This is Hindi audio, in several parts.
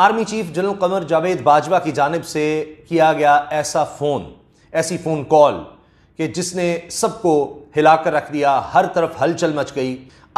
Army chief general Qamar Javed Bajwa की जानब से किया गया ऐसा फ़ोन ऐसी फ़ोन कॉल कि जिसने सबको हिलाकर रख दिया हर तरफ हलचल मच गई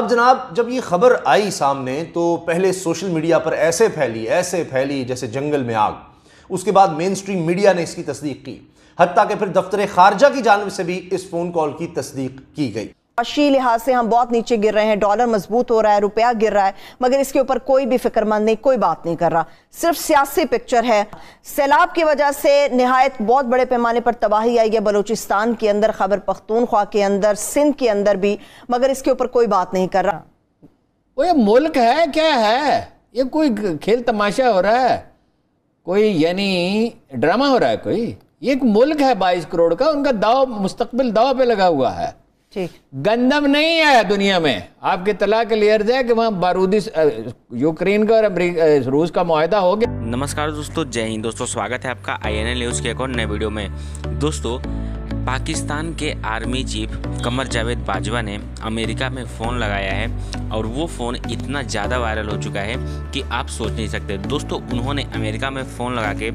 अब जनाब जब ये खबर आई सामने तो पहले सोशल मीडिया पर ऐसे फैली ऐसे फैली जैसे जंगल में आग उसके बाद मेन स्ट्रीम मीडिया ने इसकी तस्दीक की हती कि फिर दफ्तर खारजा की जानब से भी इस फ़ोन कॉल की तस्दीक की गई माशी लिहाज से हम बहुत नीचे गिर रहे हैं डॉलर मजबूत हो रहा है रुपया गिर रहा है मगर इसके ऊपर कोई भी फिक्रमंद नहीं कोई बात नहीं कर रहा सिर्फ सियासी पिक्चर है सैलाब की वजह से नहायत बहुत बड़े पैमाने पर तबाही आई है बलूचिस्तान के अंदर खबर पख्तूनख्वा के अंदर सिंध के अंदर भी मगर इसके ऊपर कोई बात नहीं कर रहा वो ये मुल्क है क्या है ये कोई खेल तमाशा हो रहा है कोई यानी ड्रामा हो रहा है कोई ये एक मुल्क है बाईस करोड़ का उनका दाव मुस्तबिल दाव पे लगा हुआ है गंदम नहीं है दुनिया में आपके तला के लेयर्स है कि वहाँ बारूदी यूक्रेन का और रूस का मुहिदा हो गया नमस्कार दोस्तों जय हिंद दोस्तों स्वागत है आपका आई एन एल न्यूज़ के एक और नए वीडियो में दोस्तों पाकिस्तान के आर्मी चीफ कमर जावेद बाजवा ने अमेरिका में फ़ोन लगाया है और वो फ़ोन इतना ज़्यादा वायरल हो चुका है कि आप सोच नहीं सकते दोस्तों उन्होंने अमेरिका में फ़ोन लगा के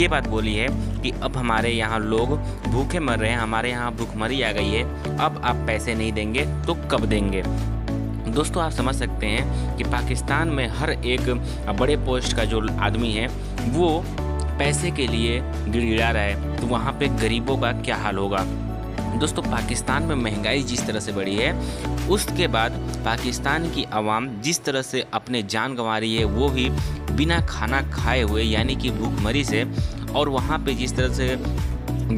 ये बात बोली है कि अब हमारे यहाँ लोग भूखे मर रहे हैं हमारे यहाँ भूखमरी आ गई है अब आप पैसे नहीं देंगे तो कब देंगे दोस्तों आप समझ सकते हैं कि पाकिस्तान में हर एक बड़े पोस्ट का जो आदमी है वो पैसे के लिए गिड़गिड़ा रहा है तो वहाँ पे गरीबों का क्या हाल होगा दोस्तों पाकिस्तान में महंगाई जिस तरह से बढ़ी है उसके बाद पाकिस्तान की आवाम जिस तरह से अपने जान गंवा रही है वो भी बिना खाना खाए हुए यानी कि भूखमरी से और वहाँ पे जिस तरह से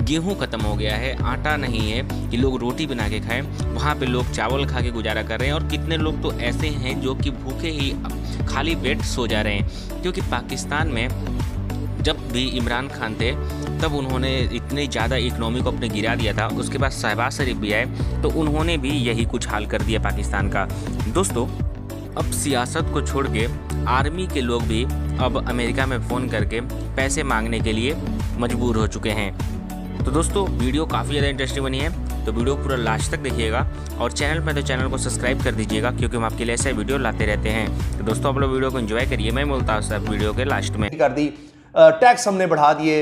गेहूं ख़त्म हो गया है आटा नहीं है कि लोग रोटी बना के खाएं वहाँ पे लोग चावल खा के गुजारा कर रहे हैं और कितने लोग तो ऐसे हैं जो कि भूखे ही खाली पेट सो जा रहे हैं क्योंकि पाकिस्तान में जब भी इमरान खान थे तब उन्होंने इतने ज़्यादा इकनॉमी को अपने गिरा दिया था उसके बाद शहबाज शरीफ भी आए तो उन्होंने भी यही कुछ हाल कर दिया पाकिस्तान का दोस्तों अब सियासत को छोड़ के आर्मी के लोग भी अब अमेरिका में फ़ोन करके पैसे मांगने के लिए मजबूर हो चुके हैं तो दोस्तों वीडियो काफ़ी ज़्यादा इंटरेस्टिंग बनी है तो वीडियो पूरा लास्ट तक देखिएगा और चैनल पर तो चैनल को सब्सक्राइब कर दीजिएगा क्योंकि हम आपके लिए ऐसे वीडियो लाते रहते हैं तो दोस्तों आप लोग वीडियो को एंजॉय करिए मैं बोलता हूँ सर वीडियो के लास्ट में कर दी टैक्स हमने बढ़ा दिए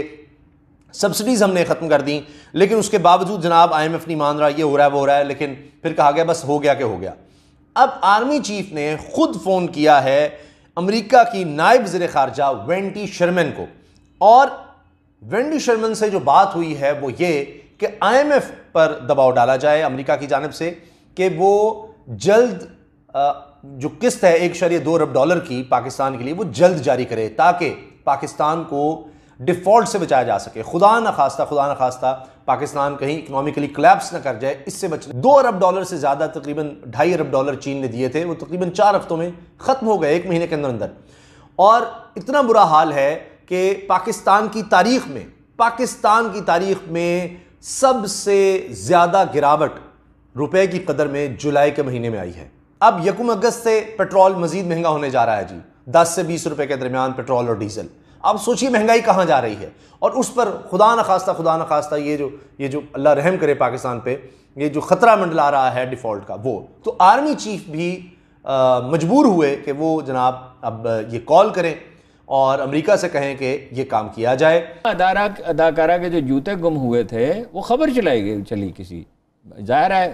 सब्सिडीज़ हमने ख़त्म कर दी लेकिन उसके बावजूद जनाब आईएमएफ नहीं मान रहा ये हो रहा है वो हो रहा है लेकिन फिर कहा गया बस हो गया कि हो गया अब आर्मी चीफ ने खुद फ़ोन किया है अमेरिका की नायब ज़र खारजा वेंटी शर्मन को और वेंडी शर्मन से जो बात हुई है वो ये कि आईएमएफ पर दबाव डाला जाए अमेरिका की जानब से कि वो जल्द जो किस्त है एक शरीय दो अरब डॉलर की पाकिस्तान के लिए वो जल्द जारी करे ताकि पाकिस्तान को डिफ़ॉल्ट से बचाया जा सके खुदा न खास्ता खुदा न खास्ता पाकिस्तान कहीं इकनॉमिकली क्लैप्स ना कर जाए इससे बचने दो अरब डॉलर से ज़्यादा तकरीबन ढाई अरब डॉलर चीन ने दिए थे वो तकरीबन चार हफ्तों में ख़त्म हो गए एक महीने के अंदर अंदर और इतना बुरा हाल है कि पाकिस्तान की तारीख में पाकिस्तान की तारीख में सबसे ज़्यादा गिरावट रुपए की कदर में जुलाई के महीने में आई है अब यकम अगस्त से पेट्रोल मज़ीद महंगा होने जा रहा है जी दस से बीस रुपए के दरमियान पेट्रोल और डीजल आप सोचिए महंगाई कहाँ जा रही है और उस पर खुदा न खास्ता खुदा न खास्ता ये जो ये जो अल्लाह रहम करे पाकिस्तान पे ये जो ख़तरा मंडला रहा है डिफ़ॉल्ट का वो तो आर्मी चीफ भी मजबूर हुए कि वो जनाब अब ये कॉल करें और अमेरिका से कहें कि ये काम किया जाए अदारा अदाकारा के जो जूते गुम हुए थे वो खबर चलाई गई चली किसी जाहिर है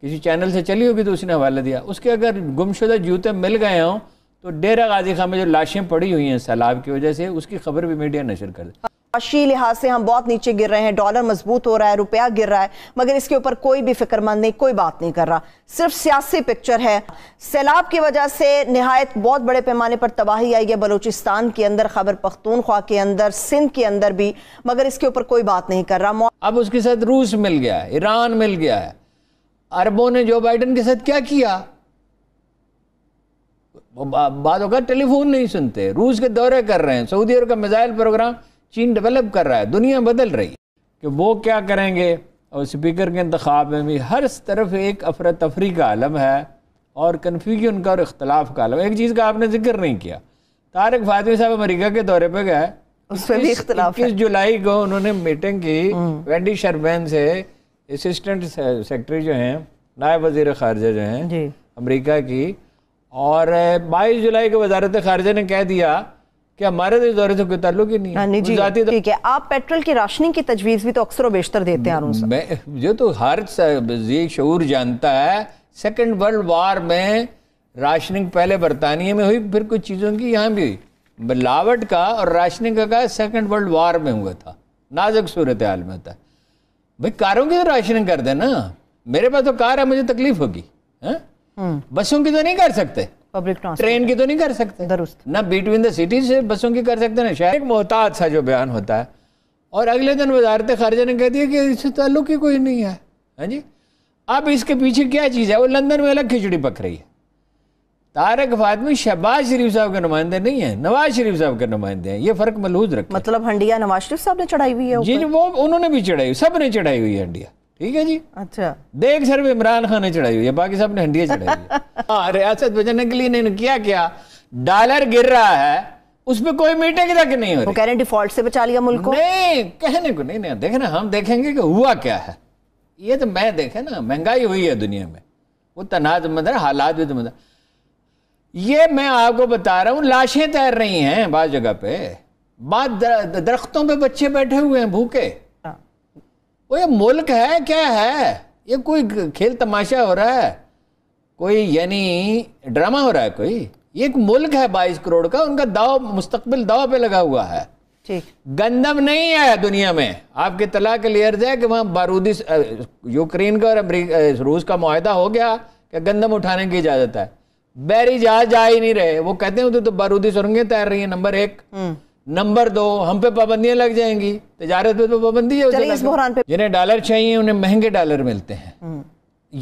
किसी चैनल से चली होगी तो उसने हवाला दिया उसके अगर गुमशुदा जूते मिल गए हों तो डेरा गाजी खान में जो लाशें पड़ी हुई हैं सैलाब की वजह से उसकी खबर भी मीडिया नशर कर दे लिहाज से हम बहुत नीचे गिर रहे हैं डॉलर मजबूत हो रहा है रुपया गिर रहा है मगर इसके ऊपर कोई भी फिक्रमंद नहीं कोई बात नहीं कर रहा सिर्फ सियासी पिक्चर है सैलाब की वजह से नहायत बहुत बड़े पैमाने पर तबाही आई है बलूचिस्तान के अंदर खबर पख्तूनख्वा के अंदर सिंध के अंदर भी मगर इसके ऊपर कोई बात नहीं कर रहा अब उसके साथ रूस मिल गया है ईरान मिल गया है अरबों ने जो बाइडन के साथ क्या किया बाद होगा टेलीफोन नहीं सुनते रूस के दौरे कर रहे हैं सऊदी अरब का मिज़ाइल प्रोग्राम चीन डेवलप कर रहा है दुनिया बदल रही कि वो क्या करेंगे और स्पीकर के इंतखब में भी हर तरफ एक अफरा तफरी का आलम है और कन्फ्यूजन का और इख्तलाफ का आलम एक चीज़ का आपने जिक्र नहीं किया तारक फातवी साहब अमरीका के दौरे पर गए इक्कीस जुलाई को उन्होंने मीटिंग की हम्म। वेंडी शर्मैन से असिस्टेंट सेक्रेटरी जो हैं नायब वजीर खारजा जो हैं अमरीका की और बाईस जुलाई को वजारत खारजा ने कह दिया कि हमारे तो दौरे से कोई ताल्लुक ही नहीं है हाँ तो- ठीक है आप पेट्रोल की राशनिंग की तजवीज़ भी तो अक्सर बेशतर देते हैं मैं जो तो हर ये शूर जानता है सेकेंड वर्ल्ड वार में राशनिंग पहले बरतानिया में हुई फिर कुछ चीज़ों की यहाँ भी हुई लावट का और राशनिंग का सेकेंड वर्ल्ड वार में हुआ था नाजुक सूरत हाल में था भाई कारों की तो राशनिंग कर देना मेरे पास तो कार है मुझे तकलीफ़ होगी है हाँ? बसों की तो नहीं कर सकते पब्लिक ट्रेन की तो नहीं कर सकते दुरुस्त ना बिटवीन द सिटी से बसों की कर सकते ना शायद मोहताज सा जो बयान होता है और अगले दिन वजारत खारजा ने कह दिया कि इससे ताल्लुक ही कोई नहीं है हाँ जी अब इसके पीछे क्या चीज़ है वो लंदन में अलग खिचड़ी पक रही है तारक फातमी शहबाज शरीफ साहब के नुमाइंदे नहीं है नवाज शरीफ साहब के नुमाइंदे हैं ये फर्क मलहूज रखा मतलब हंडिया नवाज शरीफ साहब ने चढ़ाई हुई है जी वो उन्होंने भी चढ़ाई हुई सब ने चढ़ाई हुई है हंडिया ठीक है जी अच्छा देख सिर्फ इमरान खान ने चढ़ाई हुई है बाकी सब ने हंडिया चढ़ाई हाँ रियासत बचाने के लिए इन्होंने किया क्या डॉलर गिर रहा है उस पर कोई मीटिंग तक नहीं हो रही। वो कह रहे हैं डिफॉल्ट से बचा लिया मुल्क को नहीं कहने को नहीं नहीं देखे ना हम देखेंगे कि हुआ क्या है ये तो मैं देखे ना महंगाई हुई है दुनिया में वो तनाज मदर हालात भी तो मदर ये मैं आपको बता रहा हूँ लाशें तैर रही हैं बाज जगह पे बाद दर, दरख्तों पे बच्चे बैठे हुए हैं भूखे वो ये मुल्क है क्या है ये कोई खेल तमाशा हो रहा है कोई यानी ड्रामा हो रहा है कोई ये एक मुल्क है बाईस करोड़ का उनका दाव मुस्तकबिल दाव पे लगा हुआ है ठीक गंदम नहीं है दुनिया में आपके तला के लिए अर्ज है कि वहां बारूदी यूक्रेन का और रूस का माहदा हो गया कि गंदम उठाने की इजाज़त है बैरी जहाज जा ही नहीं रहे वो कहते हैं तो, तो बारूदी सुरंगें तैर रही है नंबर एक हम्म। नंबर दो हम पे पाबंदियां लग जाएंगी तजारत पे तो पाबंदी है जिन्हें डॉलर चाहिए उन्हें महंगे डॉलर मिलते हैं हम्म।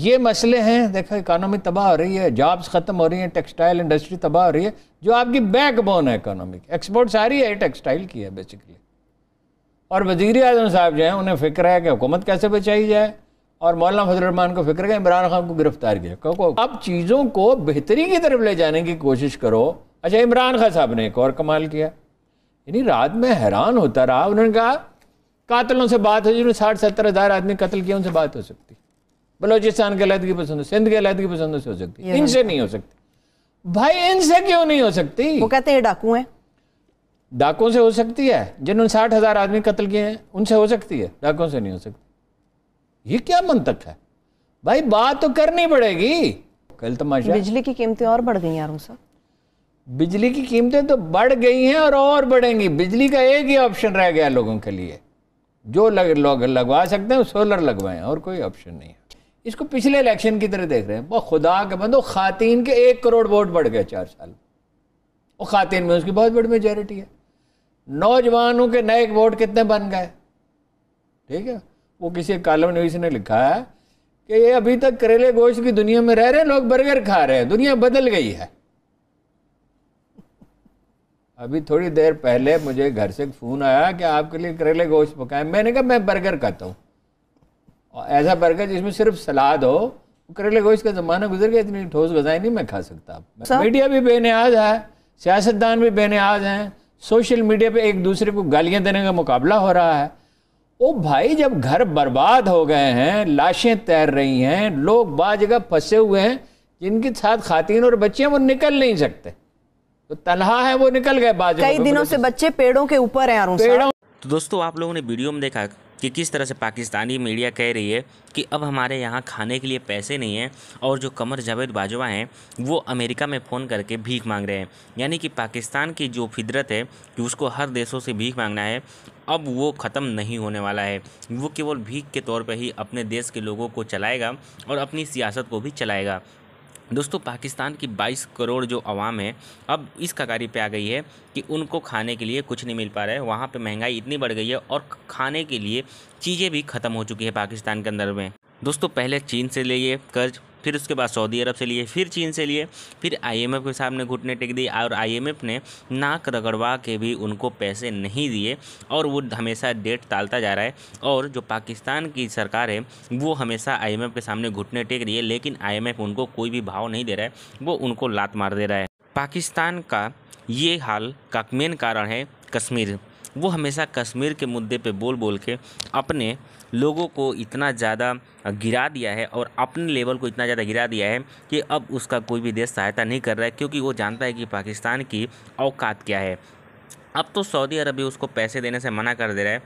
ये मसले हैं देखो इकानमी तबाह हो रही है जॉब्स ख़त्म हो रही हैं टेक्सटाइल इंडस्ट्री तबाह हो रही है जो आपकी बैक बोन है इकानमी एक्सपोर्ट सारी है टेक्सटाइल की है बेसिकली और वजीर अजम साहब जो हैं उन्हें फिक्र है कि हुकूमत कैसे बचाई जाए और मौलाना फजलरहमान को फिक्र है इमरान खान को गिरफ्तार किया क्योंकि अब चीज़ों को बेहतरी की तरफ ले जाने की कोशिश करो अच्छा इमरान खान साहब ने एक और कमाल किया यानी रात में हैरान होता रहा उन्होंने कहा कातलों से बात हो जिन्होंने साठ सत्तर हज़ार आदमी कत्ल किया उनसे बात हो सकती बलोचिस्तान के अलहदगी पसंद सिंध के अलहदगी पसंद से हो सकती इनसे तो नहीं हो सकती भाई इनसे क्यों नहीं हो सकती वो कहते हैं डाकू हैं डाकों से हो सकती है जिन्होंने साठ हज़ार आदमी कत्ल किए हैं उनसे हो सकती है डाकों से नहीं हो सकती ये क्या मंतक है भाई बात तो करनी पड़ेगी कल तमाशा बिजली की कीमतें और बढ़ गई यार साहब बिजली की कीमतें तो बढ़ गई हैं और और बढ़ेंगी बिजली का एक ही ऑप्शन रह गया लोगों के लिए जो लग लोग लगवा सकते हैं सोलर लगवाएं और कोई ऑप्शन नहीं है इसको पिछले इलेक्शन की तरह देख रहे हैं वो खुदा के बंदो खातिन के एक करोड़ वोट बढ़ गए चार साल और खातन में उसकी बहुत बड़ी मेजोरिटी है नौजवानों के नए वोट कितने बन गए ठीक है वो किसी कालम न्यूज ने लिखा है कि ये अभी तक करेले गोश्त की दुनिया में रह रहे हैं लोग बर्गर खा रहे हैं दुनिया बदल गई है अभी थोड़ी देर पहले मुझे घर से फ़ोन आया कि आपके लिए करेले गोश्त पकाए मैंने कहा मैं बर्गर खाता हूँ और ऐसा बर्गर जिसमें सिर्फ सलाद हो करेले गोश्त का ज़माना गुजर गया इतनी ठोस गजाएं नहीं मैं खा सकता मीडिया भी बेनियाज है सियासतदान भी बेनियाज हैं सोशल मीडिया पे एक दूसरे को गालियां देने का मुकाबला हो रहा है ओ भाई जब घर बर्बाद हो गए हैं लाशें तैर रही हैं लोग बा जगह फंसे हुए हैं जिनके साथ खातन और बच्चे वो निकल नहीं सकते तो तनहा है वो निकल गए बाजू कई दिनों से बच्चे पेड़ों के ऊपर है पेड़ों तो दोस्तों आप लोगों ने वीडियो में देखा कि किस तरह से पाकिस्तानी मीडिया कह रही है कि अब हमारे यहाँ खाने के लिए पैसे नहीं हैं और जो कमर जावेद बाजवा हैं वो अमेरिका में फ़ोन करके भीख मांग रहे हैं यानी कि पाकिस्तान की जो फितरत है कि उसको हर देशों से भीख मांगना है अब वो ख़त्म नहीं होने वाला है वो केवल भीख के तौर पर ही अपने देश के लोगों को चलाएगा और अपनी सियासत को भी चलाएगा दोस्तों पाकिस्तान की 22 करोड़ जो आवाम है अब इस कगारी पे आ गई है कि उनको खाने के लिए कुछ नहीं मिल पा रहा है वहाँ पे महंगाई इतनी बढ़ गई है और खाने के लिए चीज़ें भी ख़त्म हो चुकी है पाकिस्तान के अंदर में दोस्तों पहले चीन से लिए कर्ज फिर उसके बाद सऊदी अरब से लिए फिर चीन से लिए फिर आईएमएफ के सामने घुटने टेक दिए और आईएमएफ ने नाक रगड़वा के भी उनको पैसे नहीं दिए और वो हमेशा डेट टालता जा रहा है और जो पाकिस्तान की सरकार है वो हमेशा आई के सामने घुटने टेक रही है लेकिन आई उनको कोई भी भाव नहीं दे रहा है वो उनको लात मार दे रहा है पाकिस्तान का ये हाल का मेन कारण है कश्मीर वो हमेशा कश्मीर के मुद्दे पे बोल बोल के अपने लोगों को इतना ज़्यादा गिरा दिया है और अपने लेवल को इतना ज़्यादा गिरा दिया है कि अब उसका कोई भी देश सहायता नहीं कर रहा है क्योंकि वो जानता है कि पाकिस्तान की औकात क्या है अब तो सऊदी अरब भी उसको पैसे देने से मना कर दे रहा है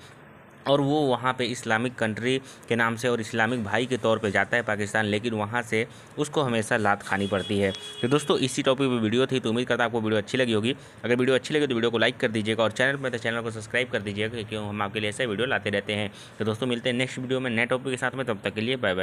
और वो वहाँ पे इस्लामिक कंट्री के नाम से और इस्लामिक भाई के तौर पे जाता है पाकिस्तान लेकिन वहाँ से उसको हमेशा लात खानी पड़ती है तो दोस्तों इसी टॉपिक पे वीडियो थी तो उम्मीद करता आपको वीडियो अच्छी लगी होगी अगर वीडियो अच्छी लगी तो वीडियो को लाइक कर दीजिएगा और चैनल पर तो चैनल को सब्सक्राइब कर दीजिएगा क्योंकि हम आपके लिए ऐसे वीडियो लाते रहते हैं तो दोस्तों मिलते हैं नेक्स्ट वीडियो में नए टॉपिक के साथ में तब तक के लिए बाय बाय